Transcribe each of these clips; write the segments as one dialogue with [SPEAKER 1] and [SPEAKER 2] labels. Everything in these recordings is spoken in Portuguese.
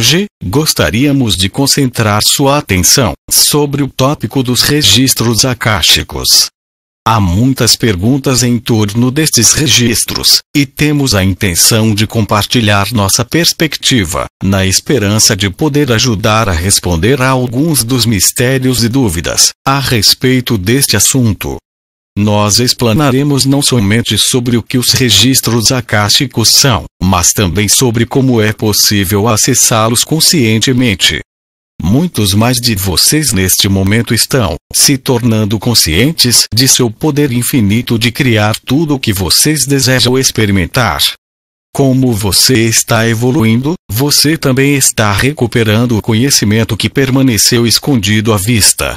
[SPEAKER 1] Hoje, gostaríamos de concentrar sua atenção sobre o tópico dos registros akáshicos. Há muitas perguntas em torno destes registros, e temos a intenção de compartilhar nossa perspectiva, na esperança de poder ajudar a responder a alguns dos mistérios e dúvidas a respeito deste assunto nós explanaremos não somente sobre o que os registros acásticos são, mas também sobre como é possível acessá-los conscientemente. Muitos mais de vocês neste momento estão se tornando conscientes de seu poder infinito de criar tudo o que vocês desejam experimentar. Como você está evoluindo, você também está recuperando o conhecimento que permaneceu escondido à vista,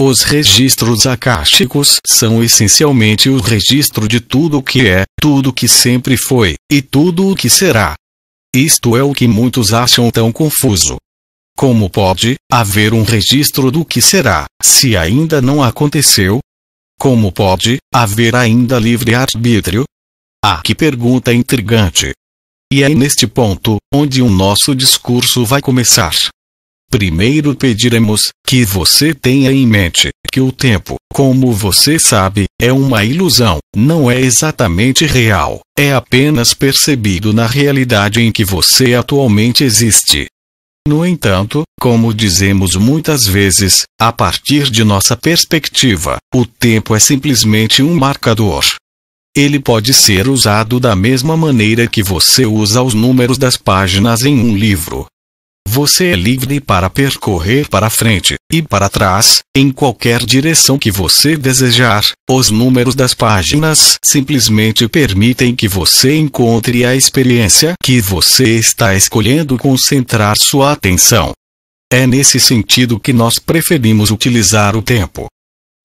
[SPEAKER 1] os registros akáshicos são essencialmente o registro de tudo o que é, tudo o que sempre foi, e tudo o que será. Isto é o que muitos acham tão confuso. Como pode haver um registro do que será, se ainda não aconteceu? Como pode haver ainda livre-arbítrio? Ah, que pergunta intrigante! E é neste ponto onde o nosso discurso vai começar. Primeiro pediremos que você tenha em mente que o tempo, como você sabe, é uma ilusão, não é exatamente real, é apenas percebido na realidade em que você atualmente existe. No entanto, como dizemos muitas vezes, a partir de nossa perspectiva, o tempo é simplesmente um marcador. Ele pode ser usado da mesma maneira que você usa os números das páginas em um livro, você é livre para percorrer para frente e para trás, em qualquer direção que você desejar. Os números das páginas simplesmente permitem que você encontre a experiência que você está escolhendo concentrar sua atenção. É nesse sentido que nós preferimos utilizar o tempo.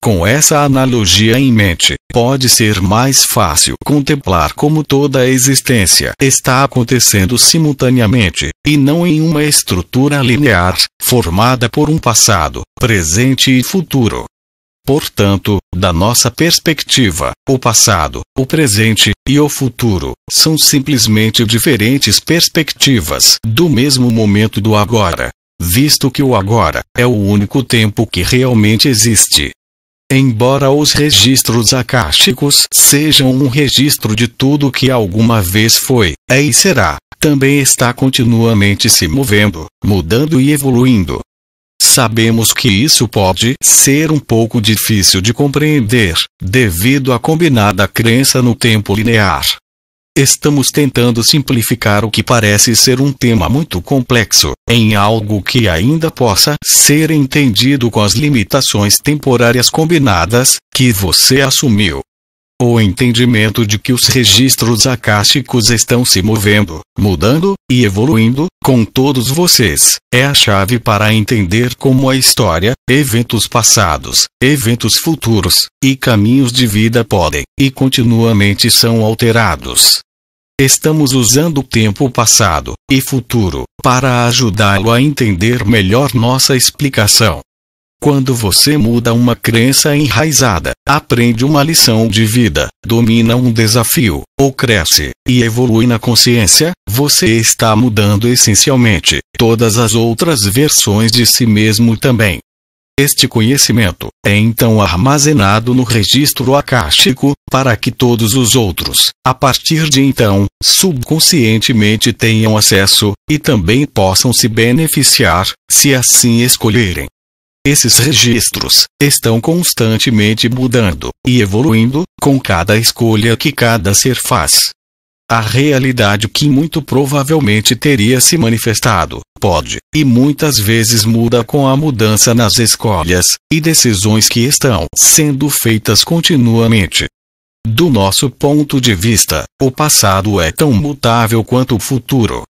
[SPEAKER 1] Com essa analogia em mente, pode ser mais fácil contemplar como toda a existência está acontecendo simultaneamente, e não em uma estrutura linear, formada por um passado, presente e futuro. Portanto, da nossa perspectiva, o passado, o presente e o futuro são simplesmente diferentes perspectivas do mesmo momento do agora, visto que o agora é o único tempo que realmente existe. Embora os registros akáshicos sejam um registro de tudo que alguma vez foi, é e será, também está continuamente se movendo, mudando e evoluindo. Sabemos que isso pode ser um pouco difícil de compreender, devido à combinada crença no tempo linear, estamos tentando simplificar o que parece ser um tema muito complexo, em algo que ainda possa ser entendido com as limitações temporárias combinadas, que você assumiu. O entendimento de que os registros acásticos estão se movendo, mudando e evoluindo, com todos vocês, é a chave para entender como a história, eventos passados, eventos futuros e caminhos de vida podem e continuamente são alterados. Estamos usando o tempo passado e futuro para ajudá-lo a entender melhor nossa explicação. Quando você muda uma crença enraizada, aprende uma lição de vida, domina um desafio, ou cresce e evolui na consciência, você está mudando essencialmente todas as outras versões de si mesmo também. Este conhecimento é então armazenado no registro akáshico, para que todos os outros, a partir de então, subconscientemente tenham acesso, e também possam se beneficiar, se assim escolherem. Esses registros estão constantemente mudando e evoluindo com cada escolha que cada ser faz a realidade que muito provavelmente teria se manifestado, pode, e muitas vezes muda com a mudança nas escolhas e decisões que estão sendo feitas continuamente. Do nosso ponto de vista, o passado é tão mutável quanto o futuro,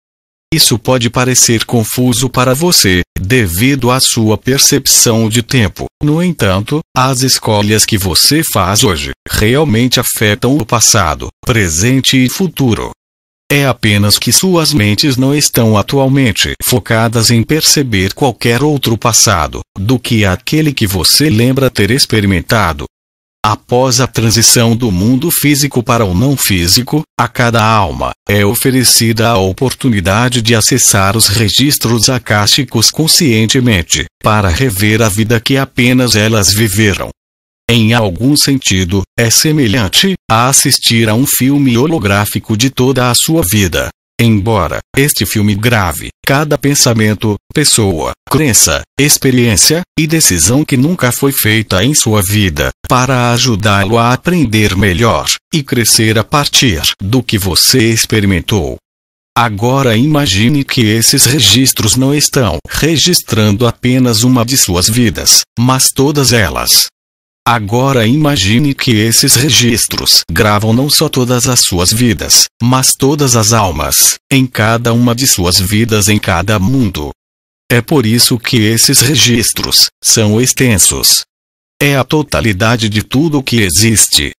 [SPEAKER 1] isso pode parecer confuso para você, devido à sua percepção de tempo. No entanto, as escolhas que você faz hoje realmente afetam o passado, presente e futuro. É apenas que suas mentes não estão atualmente focadas em perceber qualquer outro passado do que aquele que você lembra ter experimentado. Após a transição do mundo físico para o não físico, a cada alma é oferecida a oportunidade de acessar os registros acásticos conscientemente, para rever a vida que apenas elas viveram. Em algum sentido, é semelhante a assistir a um filme holográfico de toda a sua vida. Embora este filme grave cada pensamento, pessoa, crença, experiência e decisão que nunca foi feita em sua vida, para ajudá-lo a aprender melhor e crescer a partir do que você experimentou. Agora imagine que esses registros não estão registrando apenas uma de suas vidas, mas todas elas. Agora imagine que esses registros gravam não só todas as suas vidas, mas todas as almas, em cada uma de suas vidas em cada mundo. É por isso que esses registros são extensos. É a totalidade de tudo o que existe,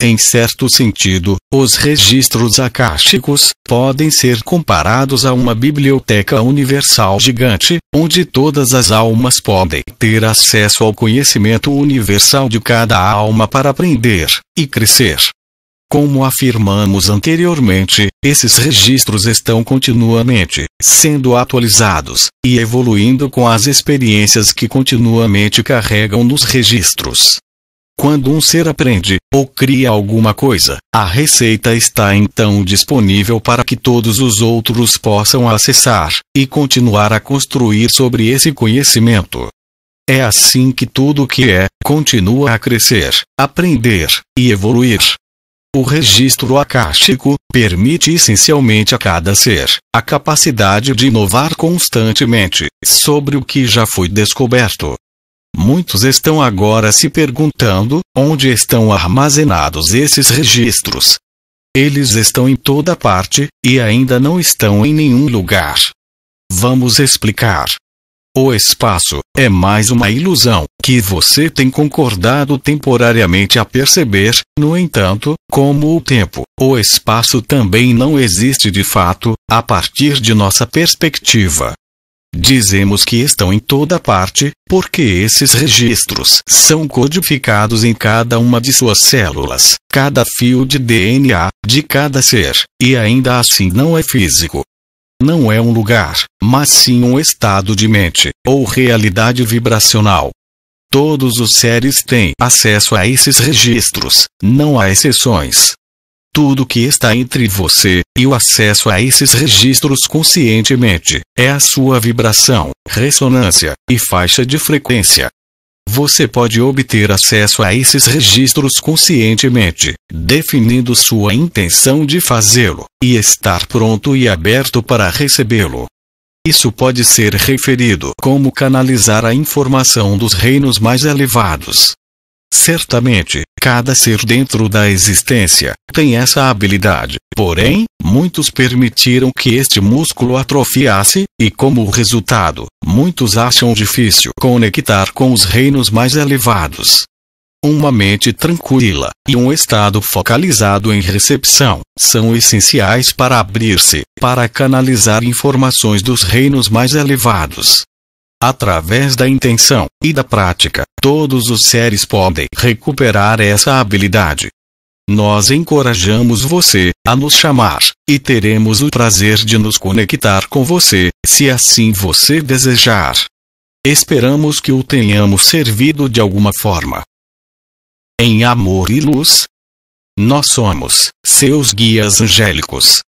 [SPEAKER 1] em certo sentido, os registros akáshicos podem ser comparados a uma biblioteca universal gigante, onde todas as almas podem ter acesso ao conhecimento universal de cada alma para aprender e crescer. Como afirmamos anteriormente, esses registros estão continuamente sendo atualizados e evoluindo com as experiências que continuamente carregam nos registros. Quando um ser aprende ou cria alguma coisa, a receita está então disponível para que todos os outros possam acessar e continuar a construir sobre esse conhecimento. É assim que tudo o que é continua a crescer, aprender e evoluir. O registro akáshico permite essencialmente a cada ser a capacidade de inovar constantemente sobre o que já foi descoberto, Muitos estão agora se perguntando onde estão armazenados esses registros. Eles estão em toda parte e ainda não estão em nenhum lugar. Vamos explicar. O espaço é mais uma ilusão que você tem concordado temporariamente a perceber, no entanto, como o tempo, o espaço também não existe de fato, a partir de nossa perspectiva, Dizemos que estão em toda parte, porque esses registros são codificados em cada uma de suas células, cada fio de DNA, de cada ser, e ainda assim não é físico. Não é um lugar, mas sim um estado de mente, ou realidade vibracional. Todos os seres têm acesso a esses registros, não há exceções, tudo que está entre você e o acesso a esses registros conscientemente é a sua vibração, ressonância e faixa de frequência. Você pode obter acesso a esses registros conscientemente, definindo sua intenção de fazê-lo, e estar pronto e aberto para recebê-lo. Isso pode ser referido como canalizar a informação dos reinos mais elevados, Certamente, cada ser dentro da existência tem essa habilidade, porém, muitos permitiram que este músculo atrofiasse, e como resultado, muitos acham difícil conectar com os reinos mais elevados. Uma mente tranquila e um estado focalizado em recepção são essenciais para abrir-se, para canalizar informações dos reinos mais elevados. Através da intenção e da prática, todos os seres podem recuperar essa habilidade. Nós encorajamos você a nos chamar, e teremos o prazer de nos conectar com você, se assim você desejar. Esperamos que o tenhamos servido de alguma forma. Em amor e luz, nós somos seus guias angélicos.